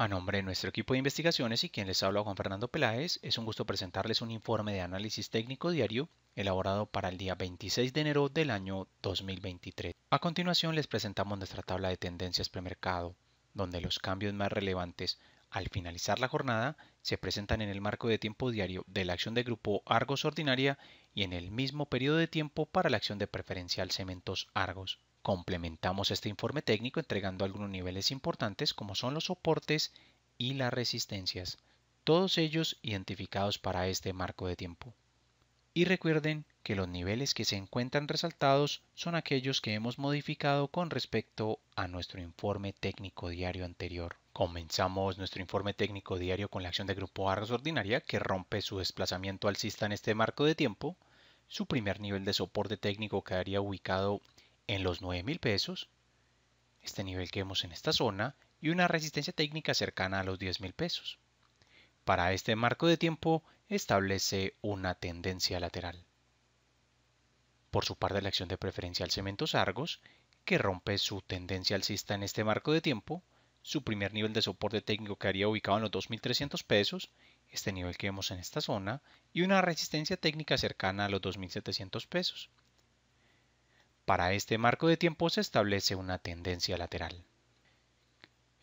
A nombre de nuestro equipo de investigaciones y quien les habla Juan Fernando Peláez, es un gusto presentarles un informe de análisis técnico diario elaborado para el día 26 de enero del año 2023. A continuación les presentamos nuestra tabla de tendencias premercado, donde los cambios más relevantes al finalizar la jornada, se presentan en el marco de tiempo diario de la acción de grupo Argos Ordinaria y en el mismo periodo de tiempo para la acción de preferencial Cementos Argos. Complementamos este informe técnico entregando algunos niveles importantes como son los soportes y las resistencias, todos ellos identificados para este marco de tiempo y recuerden que los niveles que se encuentran resaltados son aquellos que hemos modificado con respecto a nuestro informe técnico diario anterior. Comenzamos nuestro informe técnico diario con la acción de grupo Arras ordinaria que rompe su desplazamiento alcista en este marco de tiempo. Su primer nivel de soporte técnico quedaría ubicado en los 9.000 pesos, este nivel que vemos en esta zona, y una resistencia técnica cercana a los 10.000 pesos. Para este marco de tiempo, establece una tendencia lateral. Por su parte, la acción de preferencial Cementos Argos, que rompe su tendencia alcista en este marco de tiempo, su primer nivel de soporte técnico quedaría ubicado en los 2.300 pesos, este nivel que vemos en esta zona, y una resistencia técnica cercana a los 2.700 pesos. Para este marco de tiempo se establece una tendencia lateral.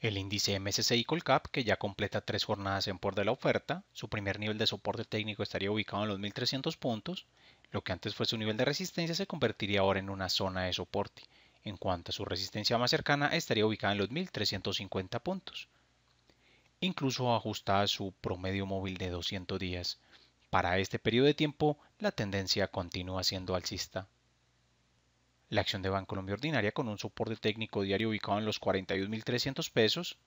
El índice MSCI Colcap, que ya completa tres jornadas en por de la oferta, su primer nivel de soporte técnico estaría ubicado en los 1300 puntos, lo que antes fue su nivel de resistencia se convertiría ahora en una zona de soporte. En cuanto a su resistencia más cercana, estaría ubicada en los 1350 puntos. Incluso ajustada su promedio móvil de 200 días. Para este periodo de tiempo, la tendencia continúa siendo alcista la acción de Bancolombia ordinaria con un soporte técnico diario ubicado en los 41.300 pesos,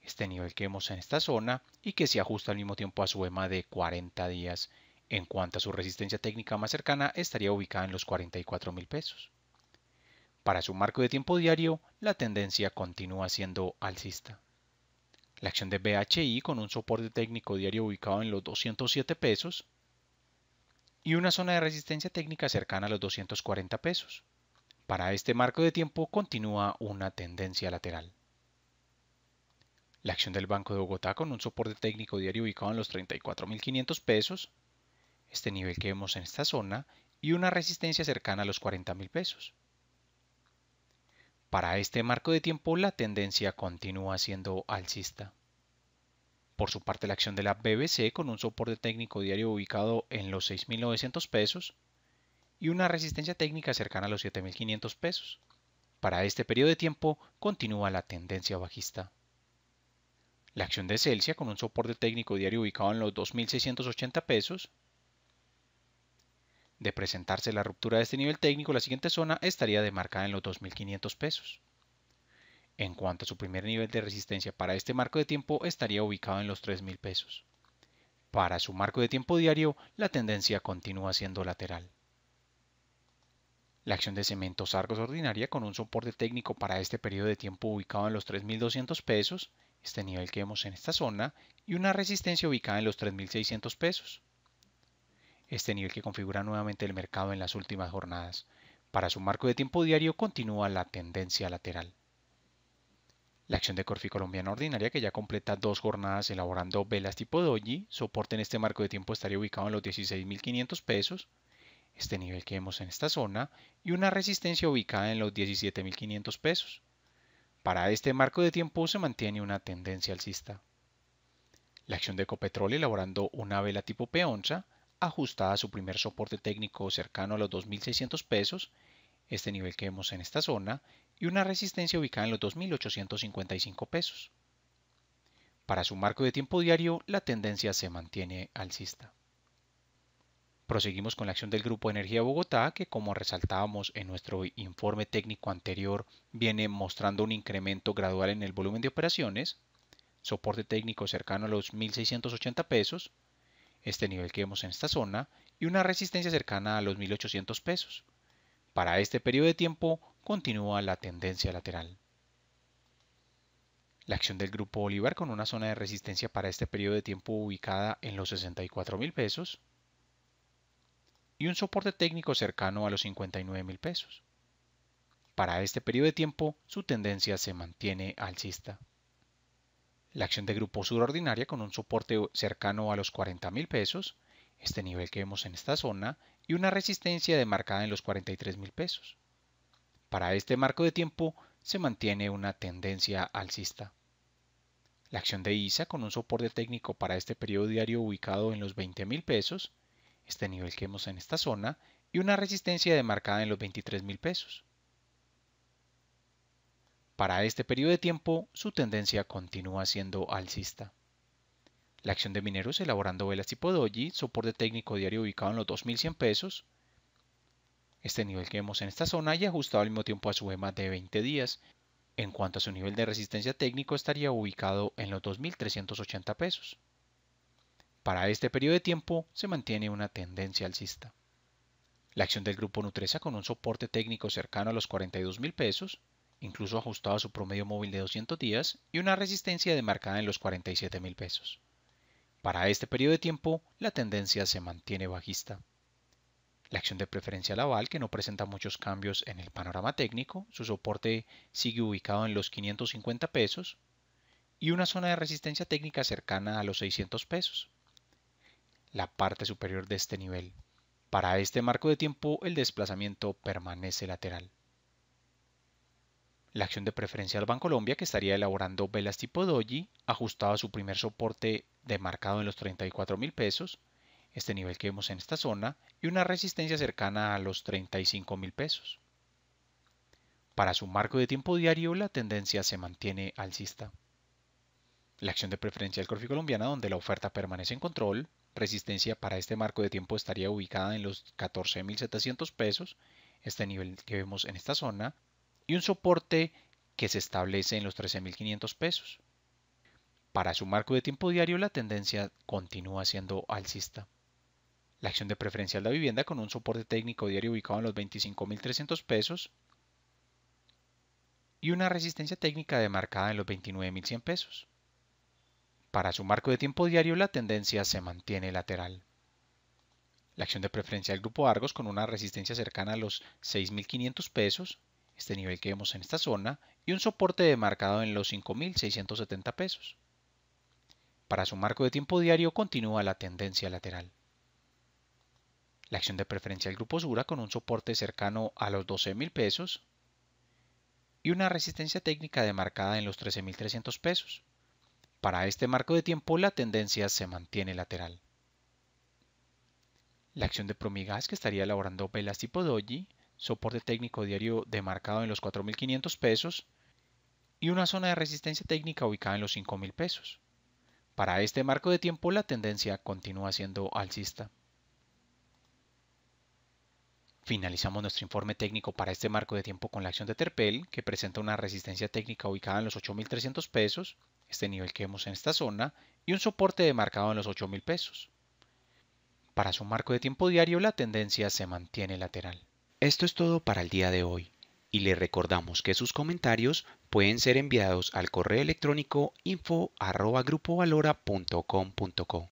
este nivel que vemos en esta zona y que se ajusta al mismo tiempo a su EMA de 40 días. En cuanto a su resistencia técnica más cercana, estaría ubicada en los 44.000 pesos. Para su marco de tiempo diario, la tendencia continúa siendo alcista. La acción de BHI con un soporte técnico diario ubicado en los 207 pesos, y una zona de resistencia técnica cercana a los 240 pesos. Para este marco de tiempo continúa una tendencia lateral. La acción del Banco de Bogotá con un soporte técnico diario ubicado en los 34.500 pesos, este nivel que vemos en esta zona, y una resistencia cercana a los 40.000 pesos. Para este marco de tiempo la tendencia continúa siendo alcista. Por su parte, la acción de la BBC con un soporte técnico diario ubicado en los 6.900 pesos y una resistencia técnica cercana a los 7.500 pesos. Para este periodo de tiempo continúa la tendencia bajista. La acción de Celsius, con un soporte técnico diario ubicado en los 2.680 pesos. De presentarse la ruptura de este nivel técnico, la siguiente zona estaría demarcada en los 2.500 pesos. En cuanto a su primer nivel de resistencia para este marco de tiempo estaría ubicado en los 3.000 pesos. Para su marco de tiempo diario, la tendencia continúa siendo lateral. La acción de cementos Argos ordinaria con un soporte técnico para este periodo de tiempo ubicado en los 3.200 pesos, este nivel que vemos en esta zona, y una resistencia ubicada en los 3.600 pesos. Este nivel que configura nuevamente el mercado en las últimas jornadas. Para su marco de tiempo diario continúa la tendencia lateral. La acción de Corfi Colombiana Ordinaria, que ya completa dos jornadas elaborando velas tipo doji, soporte en este marco de tiempo estaría ubicado en los 16.500 pesos, este nivel que vemos en esta zona, y una resistencia ubicada en los 17.500 pesos. Para este marco de tiempo se mantiene una tendencia alcista. La acción de Ecopetrol elaborando una vela tipo peoncha ajustada a su primer soporte técnico cercano a los 2.600 pesos, este nivel que vemos en esta zona, y una resistencia ubicada en los 2.855 pesos. Para su marco de tiempo diario, la tendencia se mantiene alcista. Proseguimos con la acción del Grupo Energía Bogotá, que como resaltábamos en nuestro informe técnico anterior, viene mostrando un incremento gradual en el volumen de operaciones, soporte técnico cercano a los 1.680 pesos, este nivel que vemos en esta zona, y una resistencia cercana a los 1.800 pesos. Para este periodo de tiempo continúa la tendencia lateral. La acción del grupo Bolívar con una zona de resistencia para este periodo de tiempo ubicada en los 64 mil pesos y un soporte técnico cercano a los 59 mil pesos. Para este periodo de tiempo, su tendencia se mantiene alcista. La acción del grupo sur con un soporte cercano a los 40 mil pesos, este nivel que vemos en esta zona, y una resistencia demarcada en los 43 mil pesos. Para este marco de tiempo se mantiene una tendencia alcista. La acción de ISA con un soporte técnico para este periodo diario ubicado en los $20,000, pesos, este nivel que vemos en esta zona, y una resistencia demarcada en los $23,000. pesos. Para este periodo de tiempo, su tendencia continúa siendo alcista. La acción de mineros elaborando velas tipo doji, soporte técnico diario ubicado en los 2100 pesos, este nivel que vemos en esta zona y ajustado al mismo tiempo a su EMA de 20 días. En cuanto a su nivel de resistencia técnico estaría ubicado en los 2.380 pesos. Para este periodo de tiempo se mantiene una tendencia alcista. La acción del grupo Nutresa con un soporte técnico cercano a los $42,000, pesos, incluso ajustado a su promedio móvil de 200 días y una resistencia demarcada en los $47,000. pesos. Para este periodo de tiempo, la tendencia se mantiene bajista. La acción de preferencia Laval, que no presenta muchos cambios en el panorama técnico, su soporte sigue ubicado en los 550 pesos y una zona de resistencia técnica cercana a los 600 pesos. La parte superior de este nivel. Para este marco de tiempo el desplazamiento permanece lateral. La acción de preferencia al Colombia que estaría elaborando velas tipo doji ajustado a su primer soporte demarcado en los 34 mil pesos este nivel que vemos en esta zona, y una resistencia cercana a los 35 mil pesos. Para su marco de tiempo diario, la tendencia se mantiene alcista. La acción de preferencia del Corfi colombiana, donde la oferta permanece en control, resistencia para este marco de tiempo estaría ubicada en los 14.700 pesos, este nivel que vemos en esta zona, y un soporte que se establece en los 13.500 pesos. Para su marco de tiempo diario la tendencia continúa siendo alcista la acción de preferencial de la vivienda con un soporte técnico diario ubicado en los 25.300 pesos y una resistencia técnica demarcada en los 29.100 pesos. Para su marco de tiempo diario la tendencia se mantiene lateral. La acción de preferencia del grupo Argos con una resistencia cercana a los 6.500 pesos, este nivel que vemos en esta zona, y un soporte demarcado en los 5.670 pesos. Para su marco de tiempo diario continúa la tendencia lateral. La acción de preferencia del grupo Sura con un soporte cercano a los 12,000 pesos y una resistencia técnica demarcada en los 13.300 pesos. Para este marco de tiempo la tendencia se mantiene lateral. La acción de Promigas que estaría elaborando velas tipo doji, soporte técnico diario demarcado en los 4.500 pesos y una zona de resistencia técnica ubicada en los 5.000 pesos. Para este marco de tiempo la tendencia continúa siendo alcista. Finalizamos nuestro informe técnico para este marco de tiempo con la acción de Terpel, que presenta una resistencia técnica ubicada en los 8.300 pesos, este nivel que vemos en esta zona, y un soporte demarcado en los 8.000 pesos. Para su marco de tiempo diario, la tendencia se mantiene lateral. Esto es todo para el día de hoy, y le recordamos que sus comentarios pueden ser enviados al correo electrónico info.grupovalora.com.co.